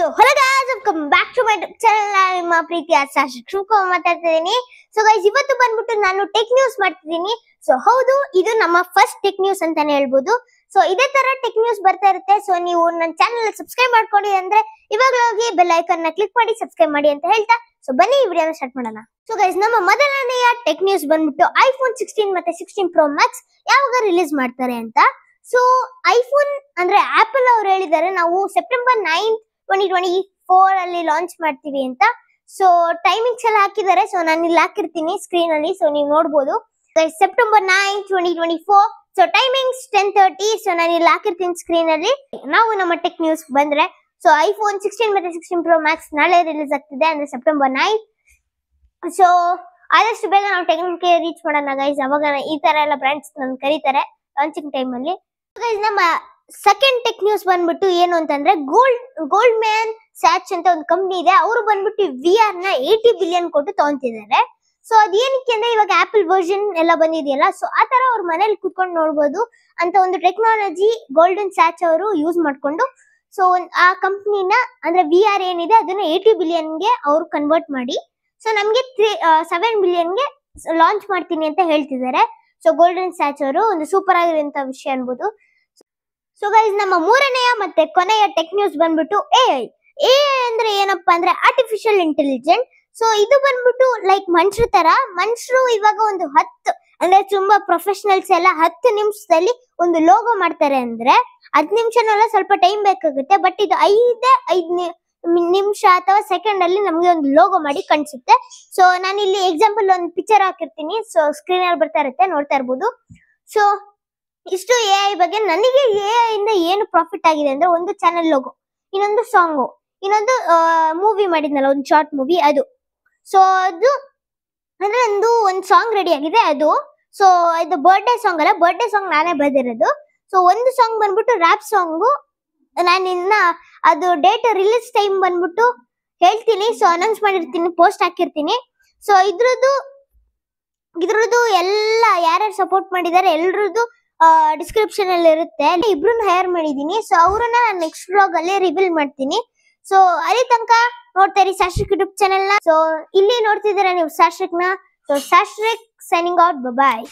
so hello guys welcome back to my channel ನಿಮ್ಮ ಪ್ರೀತಿಯ ಶುಕ್ರ ಮಾತಾಡ್ತಿದ್ದೀನಿ ಸೊ ಗೈಸ್ ಇವತ್ತು ಬಂದ್ಬಿಟ್ಟು ನಾನು ಟೆಕ್ ನ್ಯೂಸ್ ಮಾಡ್ತಿದ್ದೀನಿ ಸೊ ಹೌದು ಇದು ನಮ್ಮ ಫಸ್ಟ್ ಟೆಕ್ ನ್ಯೂಸ್ ಅಂತಾನೆ ಹೇಳ್ಬೋದು ಸೊ ಇದೇ ತರ ಟೆಕ್ ನ್ಯೂಸ್ ಬರ್ತಾ ಇರುತ್ತೆ ಸೊ ನೀವು ನನ್ನ ಚಾನೆಲ್ ಸಬ್ಸ್ಕ್ರೈಬ್ ಮಾಡ್ಕೊಡಿ ಅಂದ್ರೆ ಇವಾಗ ಹೋಗಿ ಬೆಲ್ ಐಕನ್ ನ ಕ್ಲಿಕ್ ಮಾಡಿ ಸಬ್ಸ್ಕ್ರೈಬ್ ಮಾಡಿ ಅಂತ ಹೇಳ್ತಾ ಸೊ ಬನ್ನಿ ಈ ವಿಡಿಯೋನ ಸ್ಟಾರ್ಟ್ ಮಾಡೋಣ ಸೊ ಗೈಸ್ ನಮ್ಮ ಮೊದಲನೆಯ ಟೆಕ್ ನ್ಯೂಸ್ ಬಂದ್ಬಿಟ್ಟು ಐಫೋನ್ ಸಿಕ್ಸ್ಟೀನ್ ಮತ್ತೆ ಸಿಕ್ಸ್ಟೀನ್ ಪ್ರೊ ಮ್ಯಾಕ್ಸ್ ಯಾವಾಗ ರಿಲೀಸ್ ಮಾಡ್ತಾರೆ ಅಂತ ಸೊ ಐಫೋನ್ ಅಂದ್ರೆ ಆಪಲ್ ಅವ್ರು ಹೇಳಿದ್ದಾರೆ ನಾವು September ninth twenty twenty four ಅಲ್ಲಿ ಲಾಂಚ್ ಮಾಡ್ತೀವಿ ಅಂತ ಸೊ ಟೈಮಿಂಗ್ಸ್ ಎಲ್ಲ ಹಾಕಿದ್ದಾರೆ ಸೊ ನಾನು ಇಲ್ಲಿ ಹಾಕಿರ್ತೀನಿ ಸ್ಕ್ರೀನ್ ಅಲ್ಲಿ ಸೊ ನೀವು ನೋಡಬಹುದು September nine twenty twenty four so timings ten thirty so ನಾನು ಇಲ್ಲಿ ಹಾಕಿರ್ತೀನಿ ಸ್ಕ್ರೀನ್ ಅಲ್ಲಿ ನಾವು ನಮ್ಮ ಟೆಕ್ ನ್ಯೂಸ್ ಬಂದ್ರೆ ಸೊ ಐಫೋನ್ ಸಿಕ್ಸ್ಟೀನ್ ಮತ್ತೆ ಸಿಕ್ಸ್ಟೀನ್ ಪ್ರೋ ಮ್ಯಾಕ್ಸ್ ನಾಳೆ ರಿಲೀಸ್ ಆಗ್ತಿದೆ ಅಂದ್ರೆ ಸೆಪ್ಟೆಂಬರ್ ನೈನ್ ಸೊ ಆದಷ್ಟು ಬೇಗ ನಾವು ಟೆಕ್ನಿಕಲ್ ರೀಚ್ ಮಾಡೋಣ ಗೈಸ್ ಅವಾಗ ಈ ತರ ಎಲ್ಲ ಬ್ರ್ಯಾಂಡ್ಸ್ ನನ್ ಕರೀತಾರೆ ಲಾಂಚಿಂಗ್ ಟೈಮ್ ಅಲ್ಲಿ ನಮ್ಮ ಸೆಕೆಂಡ್ ಟೆಕ್ ನ್ಯೂಸ್ ಬಂದ್ಬಿಟ್ಟು ಏನು ಅಂತಂದ್ರೆ ಗೋಲ್ಡ್ ಗೋಲ್ಡ್ ಮ್ಯಾನ್ ಸ್ಯಾಚ್ ಅಂತ ಒಂದು ಕಂಪ್ನಿ ಇದೆ ಅವರು ಬಂದ್ಬಿಟ್ಟು ವಿಆರ್ ನ ಏಟಿ ಬಿಲಿಯನ್ ಕೊಟ್ಟು ತಗೊಂತಿದ್ದಾರೆ ಸೊ ಅದೇನಕ್ಕೆ ಅಂದ್ರೆ ಇವಾಗ ಆಪಲ್ ವರ್ಷನ್ ಎಲ್ಲ ಬಂದಿದೆಯಲ್ಲ ಸೊ ಆತರ ತರ ಅವ್ರ ಮನೇಲಿ ಕುತ್ಕೊಂಡು ನೋಡ್ಬೋದು ಅಂತ ಒಂದು ಟೆಕ್ನಾಲಜಿ ಗೋಲ್ಡನ್ ಸ್ಯಾಚ್ ಅವರು ಯೂಸ್ ಮಾಡ್ಕೊಂಡು ಸೊ ಆ ಕಂಪ್ನಿನ ಅಂದ್ರೆ ವಿ ಆರ್ ಏನಿದೆ ಅದನ್ನ ಏಟಿ ಬಿಲಿಯನ್ಗೆ ಅವರು ಕನ್ವರ್ಟ್ ಮಾಡಿ ಸೊ ನಮ್ಗೆ ತ್ರೀ ಸೆವೆನ್ ಬಿಲಿಯನ್ಗೆ ಲಾಂಚ್ ಮಾಡ್ತೀನಿ ಅಂತ ಹೇಳ್ತಿದ್ದಾರೆ ಸೊ ಗೋಲ್ಡನ್ ಸ್ಯಾಚ್ ಅವರು ಒಂದು ಸೂಪರ್ ಆಗಿರುವಂತ ವಿಷಯ ಅನ್ಬೋದು ಸೊ ಗೈಸ್ ನಮ್ಮ ಮೂರನೆಯ ಮತ್ತೆ ಕೊನೆಯ ಟೆಕ್ ನ್ಯೂಸ್ ಬಂದ್ಬಿಟ್ಟು ಎಐ ಎ ಅಂದ್ರೆ ಏನಪ್ಪಾ ಅಂದ್ರೆ ಆರ್ಟಿಫಿಷಿಯಲ್ ಇಂಟೆಲಿಜೆಂಟ್ ಸೊ ಇದು ಬಂದ್ಬಿಟ್ಟು ಲೈಕ್ ಮನುಷ್ಯರ ತರ ಮನುಷ್ಯರು ಇವಾಗ ಒಂದು ಹತ್ತು ಅಂದ್ರೆ ತುಂಬಾ ಪ್ರೊಫೆಷನಲ್ಸ್ ಎಲ್ಲ ಹತ್ತು ನಿಮಿಷದಲ್ಲಿ ಒಂದು ಲೋಗೋ ಮಾಡ್ತಾರೆ ಅಂದ್ರೆ ಹತ್ತು ನಿಮಿಷನೆಲ್ಲ ಸ್ವಲ್ಪ ಟೈಮ್ ಬೇಕಾಗುತ್ತೆ ಬಟ್ ಇದು ಐದೇ ಐದ್ ನಿಮಿಷ ಅಥವಾ ಸೆಕೆಂಡ್ ಅಲ್ಲಿ ನಮಗೆ ಒಂದು ಲೋಗೋ ಮಾಡಿ ಕಾಣಿಸುತ್ತೆ ಸೊ ನಾನು ಇಲ್ಲಿ ಎಕ್ಸಾಂಪಲ್ ಒಂದು ಪಿಕ್ಚರ್ ಹಾಕಿರ್ತೀನಿ ಸೊ ಸ್ಕ್ರೀನ್ ಅಲ್ಲಿ ಬರ್ತಾ ಇರುತ್ತೆ ನೋಡ್ತಾ ಇರ್ಬೋದು ಸೊ ಇಷ್ಟು ಎ ಐ ಬಗ್ಗೆ ನನಗೆ ಎ ಐ ಇಂದ ಏನು ಪ್ರಾಫಿಟ್ ಆಗಿದೆ ಅಂದ್ರೆ ಒಂದು ಚಾನೆಲ್ ಲೋಗೋ ಇನ್ನೊಂದು ಸಾಂಗು ಇನ್ನೊಂದು ಮೂವಿ ಮಾಡಿದ್ನಲ್ಲ ಒಂದು ಶಾರ್ಟ್ ಮೂವಿ ಅದು ಸೊ ಅದು ಅಂದ್ರೆ ಒಂದು ಒಂದು ಸಾಂಗ್ ರೆಡಿ ಆಗಿದೆ ಅದು ಸೊ ಇದು ಬರ್ಡೇ ಸಾಂಗ್ ಅಲ್ಲ ಬರ್ಡೇ ಸಾಂಗ್ ನಾನೇ ಬರೆದಿರೋದು ಸೊ ಒಂದು ಸಾಂಗ್ ಬಂದ್ಬಿಟ್ಟು ರಾಪ್ ಸಾಂಗು ನಾನಿನ್ನ ಅದು ಡೇಟ್ ರಿಲೀಸ್ ಟೈಮ್ ಬಂದ್ಬಿಟ್ಟು ಹೇಳ್ತೀನಿ ಸೊ ಅನೌನ್ಸ್ ಮಾಡಿರ್ತೀನಿ ಪೋಸ್ಟ್ ಹಾಕಿರ್ತೀನಿ ಸೊ ಇದ್ರದ್ದು ಇದ್ರದ್ದು ಎಲ್ಲ ಯಾರ್ಯಾರು ಸಪೋರ್ಟ್ ಮಾಡಿದ್ದಾರೆ ಎಲ್ರದ್ದು ಡಿಸ್ಕ್ರಿಪ್ಷನ್ ಅಲ್ಲಿ ಇರುತ್ತೆ ಇಬ್ರು ಹೈರ್ ಮಾಡಿದೀನಿ ಸೊ ಅವ್ರನ್ನ ನಾನು ನೆಕ್ಸ್ಟ್ ಬ್ಲಾಗ್ ಅಲ್ಲಿ ರಿವೀಲ್ ಮಾಡ್ತೀನಿ ಸೊ ಅಲ್ಲಿ ತನಕ ನೋಡ್ತಾ ಇರಿ ಸಾಶ್ರಿಕ್ ಯೂಟ್ಯೂಬ್ ಚಾನೆಲ್ ನ ಸೊ ಇಲ್ಲಿ ನೋಡ್ತಿದ್ದೀರಾ ನೀವು ಸಾಶ್ರಿಕ್ ನ so Sashrik signing out bye-bye